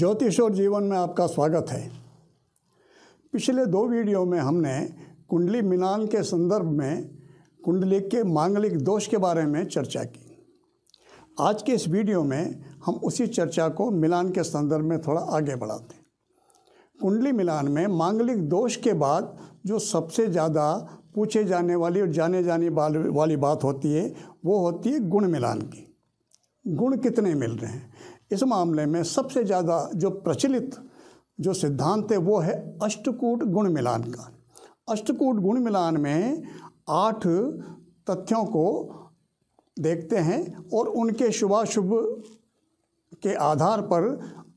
ज्योतिष और जीवन में आपका स्वागत है पिछले दो वीडियो में हमने कुंडली मिलान के संदर्भ में कुंडली के मांगलिक दोष के बारे में चर्चा की आज के इस वीडियो में हम उसी चर्चा को मिलान के संदर्भ में थोड़ा आगे बढ़ाते हैं कुंडली मिलान में मांगलिक दोष के बाद जो सबसे ज़्यादा पूछे जाने वाली और जाने जाने वाली बात होती है वो होती है गुण मिलान की गुण कितने मिल रहे हैं इस मामले में सबसे ज़्यादा जो प्रचलित जो सिद्धांत है वो है अष्टकूट गुण मिलान का अष्टकूट गुण मिलान में आठ तथ्यों को देखते हैं और उनके शुभाशुभ के आधार पर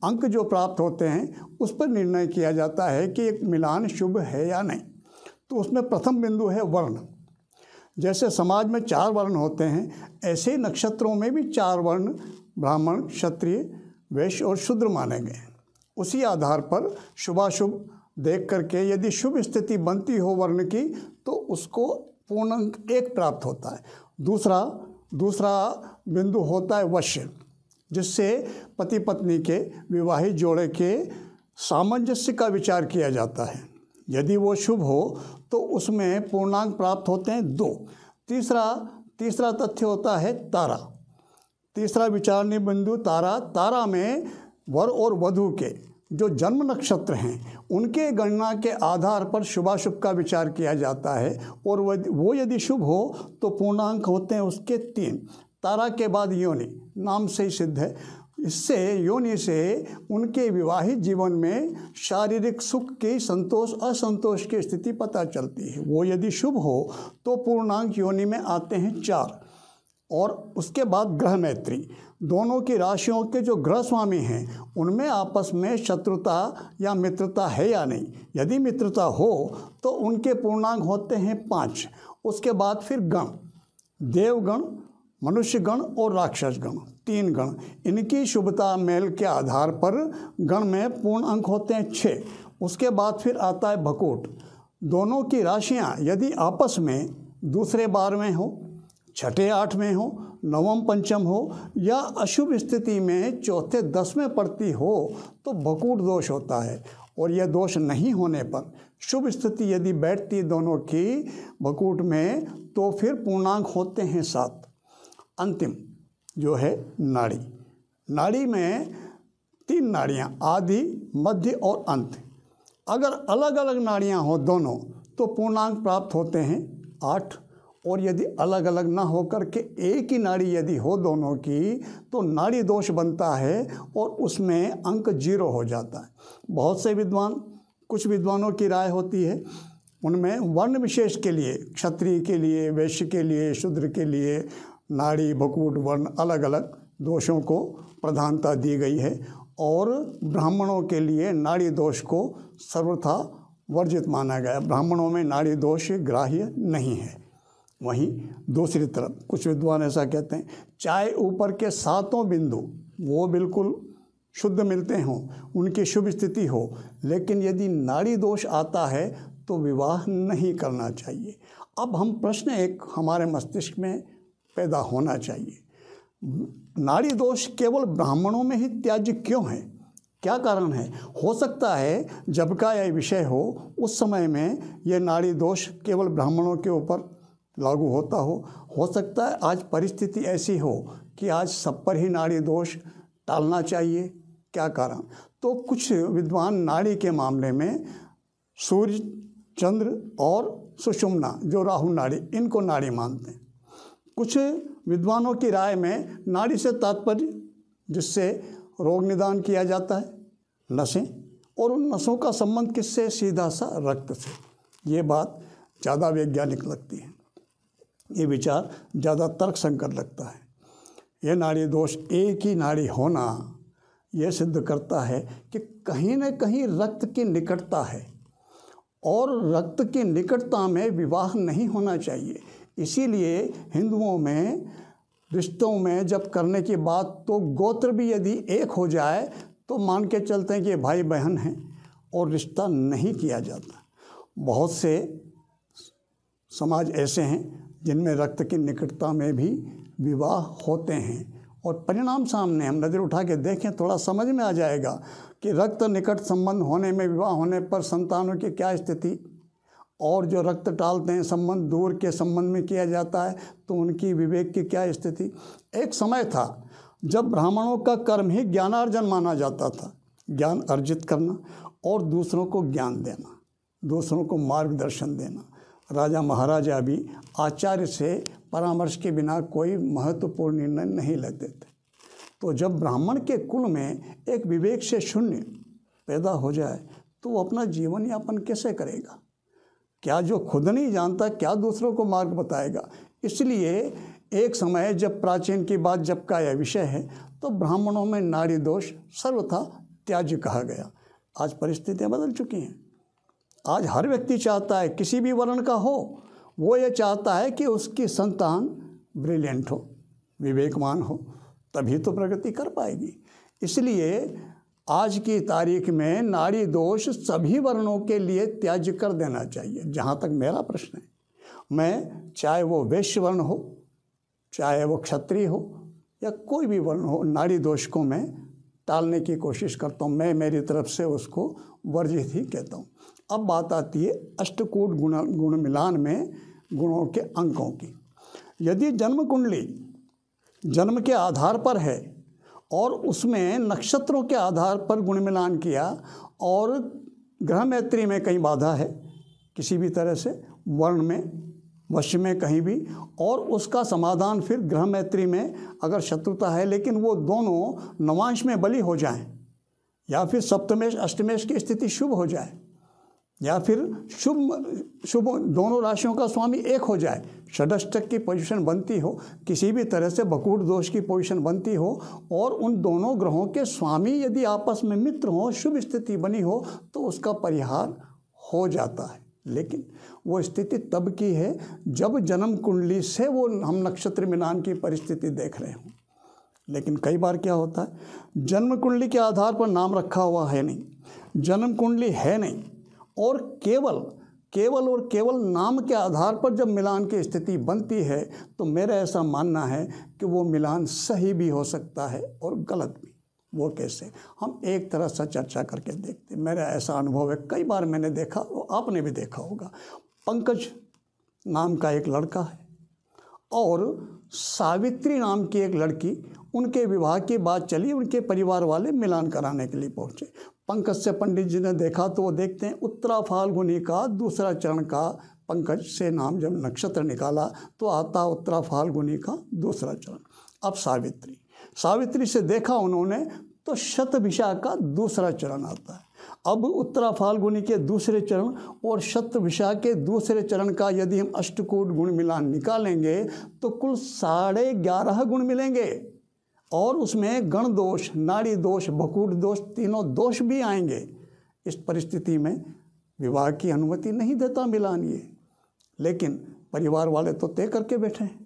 अंक जो प्राप्त होते हैं उस पर निर्णय किया जाता है कि एक मिलान शुभ है या नहीं तो उसमें प्रथम बिंदु है वर्ण जैसे समाज में चार वर्ण होते हैं ऐसे नक्षत्रों में भी चार वर्ण ब्राह्मण क्षत्रिय वैश्य और शूद्र माने गए उसी आधार पर शुभाशुभ देख करके यदि शुभ स्थिति बनती हो वर्ण की तो उसको पूर्ण अंक एक प्राप्त होता है दूसरा दूसरा बिंदु होता है वश्य जिससे पति पत्नी के विवाहित जोड़े के सामंजस्य का विचार किया जाता है यदि वो शुभ हो तो उसमें पूर्णांक प्राप्त होते हैं दो तीसरा तीसरा तथ्य होता है तारा तीसरा विचारणी बिंदु तारा तारा में वर और वधु के जो जन्म नक्षत्र हैं उनके गणना के आधार पर शुभाशुभ का विचार किया जाता है और वो यदि शुभ हो तो पूर्णांक होते हैं उसके तीन तारा के बाद योनि नाम से ही सिद्ध है इससे योनि से उनके विवाहित जीवन में शारीरिक सुख की संतोष असंतोष की स्थिति पता चलती है वो यदि शुभ हो तो पूर्णांक योनि में आते हैं चार और उसके बाद ग्रह मैत्री दोनों की राशियों के जो ग्रह स्वामी हैं उनमें आपस में शत्रुता या मित्रता है या नहीं यदि मित्रता हो तो उनके पूर्णांग होते हैं पाँच उसके बाद फिर गण देवगण मनुष्यगण और राक्षसगण तीन गण इनकी शुभता मेल के आधार पर गण में पूर्ण अंक होते हैं छः उसके बाद फिर आता है भकोट दोनों की राशियाँ यदि आपस में दूसरे बार में हो छठे आठवें हो नवम पंचम हो या अशुभ स्थिति में चौथे दसवें पड़ती हो तो भकूट दोष होता है और यह दोष नहीं होने पर शुभ स्थिति यदि बैठती दोनों की भकूट में तो फिर पूर्णांक होते हैं सात अंतिम जो है नाड़ी नाड़ी में तीन नाड़ियाँ आदि मध्य और अंत अगर अलग अलग नाड़ियाँ हों दोनों तो पूर्णांक प्राप्त होते हैं आठ और यदि अलग अलग ना होकर के एक ही नाड़ी यदि हो दोनों की तो नाड़ी दोष बनता है और उसमें अंक जीरो हो जाता है बहुत से विद्वान कुछ विद्वानों की राय होती है उनमें वर्ण विशेष के लिए क्षत्रिय के लिए वैश्य के लिए शूद्र के लिए नाड़ी भकुट वर्ण अलग अलग दोषों को प्रधानता दी गई है और ब्राह्मणों के लिए नाड़ी दोष को सर्वथा वर्जित माना गया ब्राह्मणों में नाड़ी दोष ग्राह्य नहीं है वहीं दूसरी तरफ कुछ विद्वान ऐसा कहते हैं चाहे ऊपर के सातों बिंदु वो बिल्कुल शुद्ध मिलते हों उनकी शुभ स्थिति हो लेकिन यदि नाड़ी दोष आता है तो विवाह नहीं करना चाहिए अब हम प्रश्न एक हमारे मस्तिष्क में पैदा होना चाहिए नाड़ी दोष केवल ब्राह्मणों में ही त्याज्य क्यों है क्या कारण है हो सकता है जब का यह विषय हो उस समय में यह नाड़ी दोष केवल ब्राह्मणों के ऊपर लागू होता हो हो सकता है आज परिस्थिति ऐसी हो कि आज सब पर ही नाड़ी दोष टालना चाहिए क्या कारण तो कुछ विद्वान नाड़ी के मामले में सूर्य चंद्र और सुषुम्ना जो राहु नाड़ी इनको नाड़ी मानते हैं कुछ विद्वानों की राय में नाड़ी से तात्पर्य जिससे रोग निदान किया जाता है नसें और उन नसों का संबंध किससे सीधा सा रक्त से ये बात ज़्यादा वैज्ञानिक लगती है ये विचार ज़्यादा तर्क संकट लगता है ये नाड़ी दोष एक ही नाड़ी होना यह सिद्ध करता है कि कहीं ना कहीं रक्त की निकटता है और रक्त की निकटता में विवाह नहीं होना चाहिए इसीलिए हिंदुओं में रिश्तों में जब करने की बात तो गोत्र भी यदि एक हो जाए तो मान के चलते हैं कि भाई बहन हैं और रिश्ता नहीं किया जाता बहुत से समाज ऐसे हैं जिनमें रक्त की निकटता में भी विवाह होते हैं और परिणाम सामने हम नज़र उठा के देखें थोड़ा समझ में आ जाएगा कि रक्त निकट संबंध होने में विवाह होने पर संतानों की क्या स्थिति और जो रक्त टालते हैं संबंध दूर के संबंध में किया जाता है तो उनकी विवेक की क्या स्थिति एक समय था जब ब्राह्मणों का कर्म ही ज्ञानार्जन माना जाता था ज्ञान अर्जित करना और दूसरों को ज्ञान देना दूसरों को मार्गदर्शन देना राजा महाराजा भी आचार्य से परामर्श के बिना कोई महत्वपूर्ण निर्णय नहीं लेते थे तो जब ब्राह्मण के कुल में एक विवेक से शून्य पैदा हो जाए तो वो अपना जीवन यापन कैसे करेगा क्या जो खुद नहीं जानता क्या दूसरों को मार्ग बताएगा इसलिए एक समय जब प्राचीन की बात जब का यह विषय है तो ब्राह्मणों में नारी दोष सर्वथा त्याज्य कहा गया आज परिस्थितियाँ बदल चुकी हैं आज हर व्यक्ति चाहता है किसी भी वर्ण का हो वो ये चाहता है कि उसकी संतान ब्रिलियंट हो विवेकमान हो तभी तो प्रगति कर पाएगी इसलिए आज की तारीख में नारी दोष सभी वर्णों के लिए त्याज कर देना चाहिए जहाँ तक मेरा प्रश्न है मैं चाहे वो वैश्य वर्ण हो चाहे वो क्षत्रिय हो या कोई भी वर्ण हो नारी दोष को मैं टालने की कोशिश करता हूँ मैं मेरी तरफ से उसको वर्जित ही कहता हूँ अब बात आती है अष्टकूट गुण गुण मिलान में गुणों के अंकों की यदि जन्म कुंडली जन्म के आधार पर है और उसमें नक्षत्रों के आधार पर गुण मिलान किया और ग्रह मैत्री में कहीं बाधा है किसी भी तरह से वर्ण में वश में कहीं भी और उसका समाधान फिर ग्रह मैत्री में अगर शत्रुता है लेकिन वो दोनों नवांश में बलि हो जाएं या फिर सप्तमेश अष्टमेश की स्थिति शुभ हो जाए या फिर शुभ शुभ दोनों राशियों का स्वामी एक हो जाए षडष्टक की पोजीशन बनती हो किसी भी तरह से बकूट दोष की पोजीशन बनती हो और उन दोनों ग्रहों के स्वामी यदि आपस में मित्र हों शुभ स्थिति बनी हो तो उसका परिहार हो जाता है लेकिन वो स्थिति तब की है जब जन्म कुंडली से वो हम नक्षत्र मिलान की परिस्थिति देख रहे हों लेकिन कई बार क्या होता है जन्म कुंडली के आधार पर नाम रखा हुआ है नहीं जन्म कुंडली है नहीं और केवल केवल और केवल नाम के आधार पर जब मिलान की स्थिति बनती है तो मेरा ऐसा मानना है कि वो मिलान सही भी हो सकता है और गलत भी वो कैसे हम एक तरह से चर्चा करके देखते मेरा ऐसा अनुभव है कई बार मैंने देखा और आपने भी देखा होगा पंकज नाम का एक लड़का है और सावित्री नाम की एक लड़की उनके विवाह की बात चली उनके परिवार वाले मिलान कराने के लिए पहुँचे पंकज से पंडित जी ने देखा तो वो देखते हैं उत्तरा फाल्गुनी का दूसरा चरण का पंकज से नाम जब नक्षत्र निकाला तो आता उत्तरा फाल्गुनी का दूसरा चरण अब सावित्री सावित्री से देखा उन्होंने तो शतभिषा का दूसरा चरण आता है अब उत्तरा फाल्गुनी के दूसरे चरण और शतभिषा के दूसरे चरण का यदि हम अष्टकूट गुण मिलान निकालेंगे तो कुल साढ़े ग्यारह गुण मिलेंगे और उसमें गण दोष नाड़ी दोष बकूट दोष तीनों दोष भी आएंगे इस परिस्थिति में विवाह की अनुमति नहीं देता मिलान ये लेकिन परिवार वाले तो तय करके बैठे हैं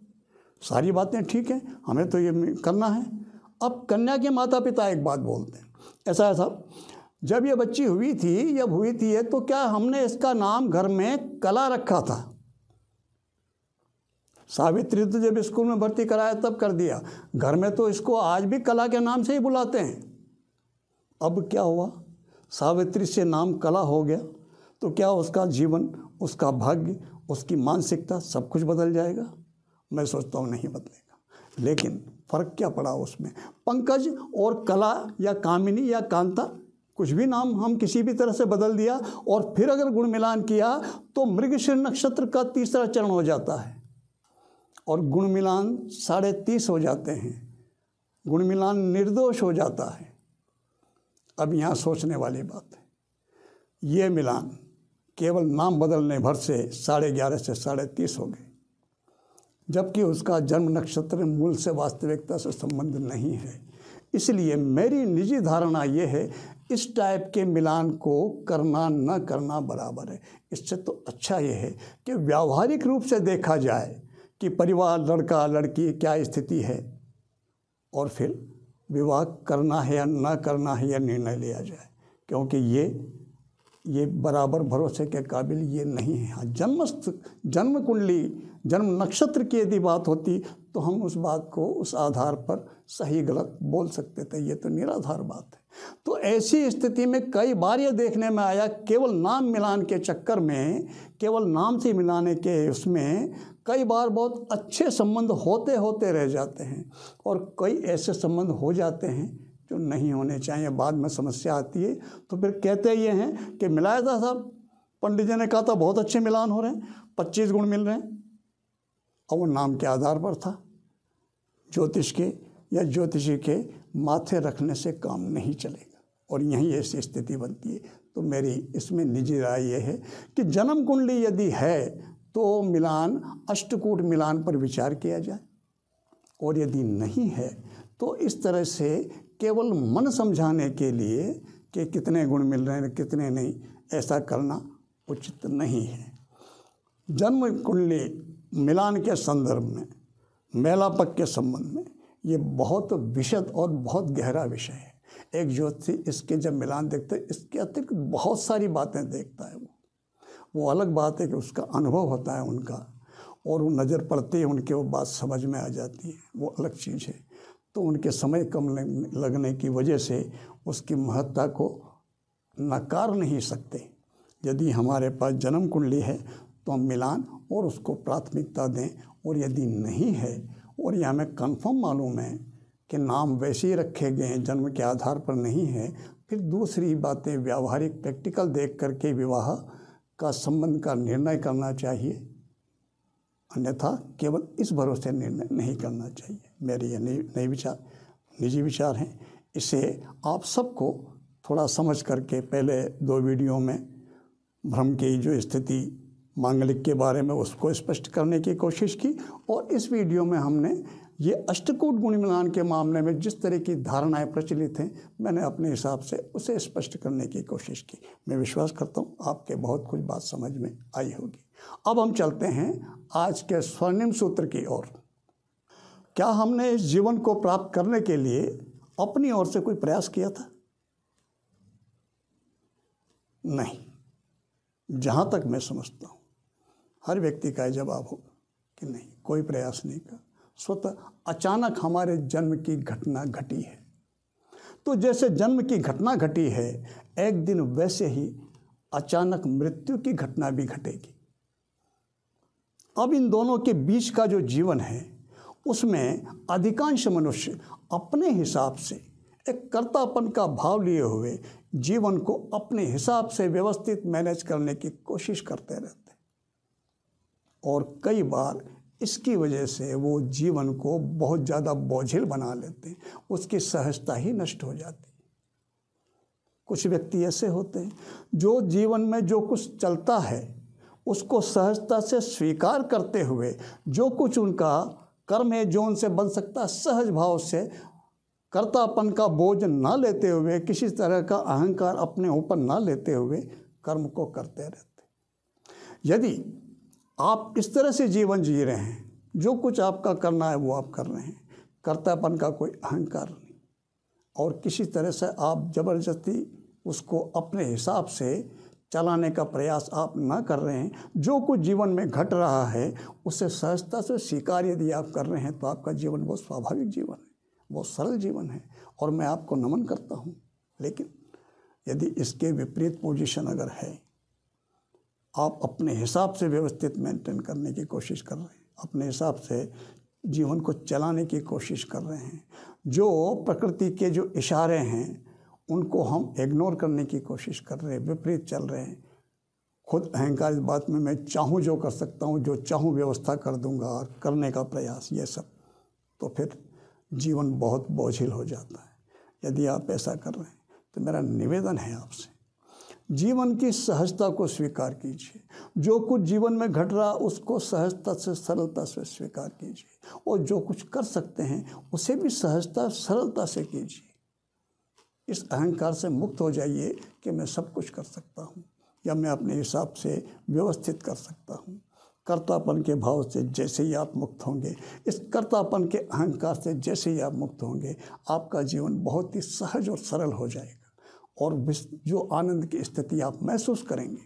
सारी बातें ठीक हैं हमें तो ये करना है अब कन्या के माता पिता एक बात बोलते हैं ऐसा है साहब जब ये बच्ची हुई थी जब हुई थी ये तो क्या हमने इसका नाम घर में कला रखा था सावित्री तो जब स्कूल में भर्ती कराया तब कर दिया घर में तो इसको आज भी कला के नाम से ही बुलाते हैं अब क्या हुआ सावित्री से नाम कला हो गया तो क्या उसका जीवन उसका भाग्य उसकी मानसिकता सब कुछ बदल जाएगा मैं सोचता हूँ नहीं बदलेगा लेकिन फर्क क्या पड़ा उसमें पंकज और कला या कामिनी या कांता कुछ भी नाम हम किसी भी तरह से बदल दिया और फिर अगर गुण मिलान किया तो मृगशिर नक्षत्र का तीसरा चरण हो जाता है और गुण मिलान साढ़े तीस हो जाते हैं गुण मिलान निर्दोष हो जाता है अब यहाँ सोचने वाली बात है ये मिलान केवल नाम बदलने भर से साढ़े ग्यारह से साढ़े तीस हो गए जबकि उसका जन्म नक्षत्र मूल से वास्तविकता से संबंध नहीं है इसलिए मेरी निजी धारणा ये है इस टाइप के मिलान को करना न करना बराबर है इससे तो अच्छा ये है कि व्यावहारिक रूप से देखा जाए कि परिवार लड़का लड़की क्या स्थिति है और फिर विवाह करना है या न करना है या निर्णय लिया जाए क्योंकि ये ये बराबर भरोसे के काबिल ये नहीं है हाँ जन्म जन्म कुंडली जन्म नक्षत्र की यदि बात होती तो हम उस बात को उस आधार पर सही गलत बोल सकते थे ये तो निराधार बात है तो ऐसी स्थिति में कई बार ये देखने में आया केवल नाम मिलान के चक्कर में केवल नाम से मिलाने के उसमें कई बार बहुत अच्छे संबंध होते होते रह जाते हैं और कई ऐसे संबंध हो जाते हैं जो नहीं होने चाहिए बाद में समस्या आती है तो फिर कहते ये हैं कि मिलाया था साहब पंडित जी ने कहा था बहुत अच्छे मिलान हो रहे हैं पच्चीस गुण मिल रहे हैं और वो नाम के आधार पर था ज्योतिष के या ज्योतिषी के माथे रखने से काम नहीं चलेगा और यहीं ऐसी स्थिति बनती है तो मेरी इसमें निजी राय यह है कि जन्म कुंडली यदि है तो मिलान अष्टकूट मिलान पर विचार किया जाए और यदि नहीं है तो इस तरह से केवल मन समझाने के लिए कि कितने गुण मिल रहे हैं कितने नहीं ऐसा करना उचित नहीं है जन्म कुंडली मिलान के संदर्भ में मेलापक के संबंध में ये बहुत विशद और बहुत गहरा विषय है एक ज्योति इसके जब मिलान देखते हैं इसके अतिरिक्त बहुत सारी बातें देखता है वो वो अलग बात है कि उसका अनुभव होता है उनका और वो नज़र पड़ती है उनके वो बात समझ में आ जाती है वो अलग चीज़ है तो उनके समय कम लगने की वजह से उसकी महत्ता को नकार नहीं सकते यदि हमारे पास जन्म कुंडली है तो हम मिलान और उसको प्राथमिकता दें और यदि नहीं है और यह हमें कंफर्म मालूम है कि नाम वैसे ही रखे गए हैं जन्म के आधार पर नहीं है फिर दूसरी बातें व्यावहारिक प्रैक्टिकल देख करके विवाह का संबंध का निर्णय करना चाहिए अन्यथा केवल इस भरोसे निर्णय नहीं करना चाहिए मेरे ये नई नए विचार निजी विचार हैं इसे आप सबको थोड़ा समझ करके पहले दो वीडियो में भ्रम की जो स्थिति मांगलिक के बारे में उसको स्पष्ट करने की कोशिश की और इस वीडियो में हमने ये अष्टकूट गुणी मिलान के मामले में जिस तरह की धारणाएं प्रचलित हैं मैंने अपने हिसाब से उसे स्पष्ट करने की कोशिश की मैं विश्वास करता हूँ आपके बहुत कुछ बात समझ में आई होगी अब हम चलते हैं आज के स्वर्णिम सूत्र की ओर क्या हमने इस जीवन को प्राप्त करने के लिए अपनी ओर से कोई प्रयास किया था नहीं जहाँ तक मैं समझता हूँ हर व्यक्ति का जवाब होगा कि नहीं कोई प्रयास नहीं का स्वतः अचानक हमारे जन्म की घटना घटी है तो जैसे जन्म की घटना घटी है एक दिन वैसे ही अचानक मृत्यु की घटना भी घटेगी अब इन दोनों के बीच का जो जीवन है उसमें अधिकांश मनुष्य अपने हिसाब से एक कर्तापन का भाव लिए हुए जीवन को अपने हिसाब से व्यवस्थित मैनेज करने की कोशिश करते रहते और कई बार इसकी वजह से वो जीवन को बहुत ज़्यादा बोझिल बना लेते हैं उसकी सहजता ही नष्ट हो जाती है कुछ व्यक्ति ऐसे होते हैं जो जीवन में जो कुछ चलता है उसको सहजता से स्वीकार करते हुए जो कुछ उनका कर्म है जो उनसे बन सकता है सहज भाव से कर्तापन का बोझ ना लेते हुए किसी तरह का अहंकार अपने ऊपर ना लेते हुए कर्म को करते रहते यदि आप इस तरह से जीवन जी रहे हैं जो कुछ आपका करना है वो आप कर रहे हैं कर्तापन का कोई अहंकार नहीं और किसी तरह से आप ज़बरदस्ती उसको अपने हिसाब से चलाने का प्रयास आप ना कर रहे हैं जो कुछ जीवन में घट रहा है उसे सहजता से स्वीकार यदि आप कर रहे हैं तो आपका जीवन बहुत स्वाभाविक जीवन है बहुत सरल जीवन है और मैं आपको नमन करता हूँ लेकिन यदि इसके विपरीत पोजीशन अगर है आप अपने हिसाब से व्यवस्थित मेंटेन करने की कोशिश कर रहे हैं अपने हिसाब से जीवन को चलाने की कोशिश कर रहे हैं जो प्रकृति के जो इशारे हैं उनको हम इग्नोर करने की कोशिश कर रहे हैं विपरीत चल रहे हैं खुद अहंकार इस बात में मैं चाहूँ जो कर सकता हूँ जो चाहूँ व्यवस्था कर दूंगा और करने का प्रयास ये सब तो फिर जीवन बहुत बोझिल हो जाता है यदि आप ऐसा कर रहे हैं तो मेरा निवेदन है आपसे जीवन की सहजता को स्वीकार कीजिए जो कुछ जीवन में घट रहा उसको सहजता से सरलता से स्वीकार कीजिए और जो कुछ कर सकते हैं उसे भी सहजता सरलता से कीजिए इस अहंकार से मुक्त हो जाइए कि मैं सब कुछ कर सकता हूँ या मैं अपने हिसाब से व्यवस्थित कर सकता हूँ कर्तापन के भाव से जैसे ही आप मुक्त होंगे इस कर्तापन के अहंकार से जैसे ही आप मुक्त होंगे आपका जीवन बहुत ही सहज और सरल हो जाएगा और जो आनंद की स्थिति आप महसूस करेंगे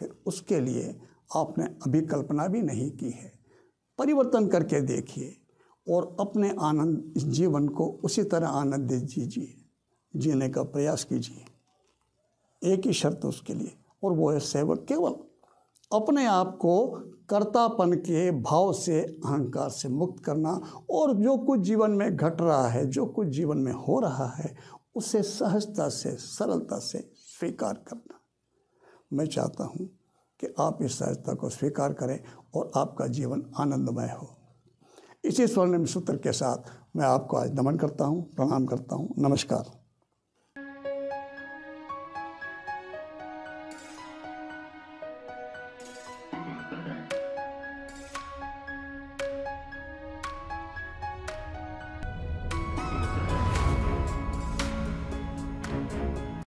फिर उसके लिए आपने अभी कल्पना भी नहीं की है परिवर्तन करके देखिए और अपने आनंद इस जीवन को उसी तरह आनंदित जीजिए जीने का प्रयास कीजिए एक ही शर्त उसके लिए और वो है सेवक केवल अपने आप को कर्तापन के भाव से अहंकार से मुक्त करना और जो कुछ जीवन में घट रहा है जो कुछ जीवन में हो रहा है उसे सहजता से सरलता से स्वीकार करना मैं चाहता हूँ कि आप इस सहजता को स्वीकार करें और आपका जीवन आनंदमय हो इसी स्वर्णिम सूत्र के साथ मैं आपको आज नमन करता हूँ प्रणाम करता हूँ नमस्कार